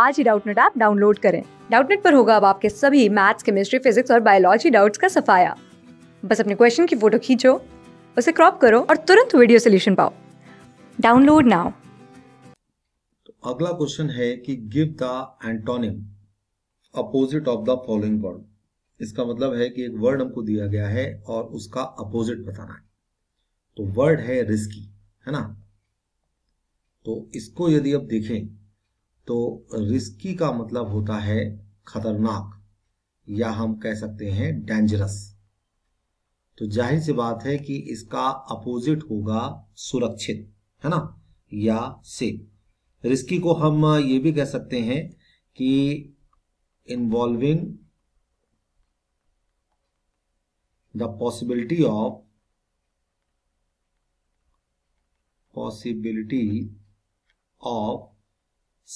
आज ही Doubtnut app download करें डाउटनेट पर होगा अब आपके सभी मैथ्स केमिस्ट्री फिजिक्स और बायोलॉजी डाउट्स का सफाया बस अपने क्वेश्चन की फोटो खींचो उसे क्रॉप करो और तुरंत वीडियो सोल्यूशन पाओ डाउनलोड नाउ तो अगला क्वेश्चन है कि give the antonym opposite of the following word इसका मतलब है कि एक वर्ड हमको दिया गया है और उसका अपोजिट बताना है तो वर्ड है रिस्की है ना तो इसको यदि आप देखें तो रिस्की का मतलब होता है खतरनाक या हम कह सकते हैं डेंजरस तो जाहिर सी बात है कि इसका अपोजिट होगा सुरक्षित है ना या सेफ रिस्की को हम ये भी कह सकते हैं कि involving the possibility of possibility of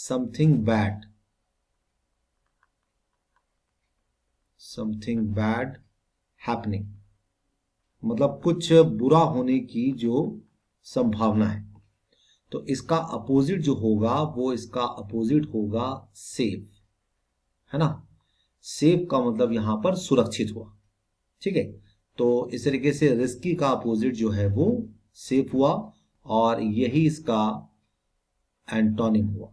something bad something bad happening मतलब कुछ बुरा होने की जो संभावना है तो इसका अपोजिट जो होगा वो इसका अपोजिट होगा सेफ है ना सेफ का मतलब यहां पर सुरक्षित हुआ ठीक है तो इस तरीके से रिस्की का अपोजिट जो है वो सेफ हुआ और यही इसका एंटोनिम हुआ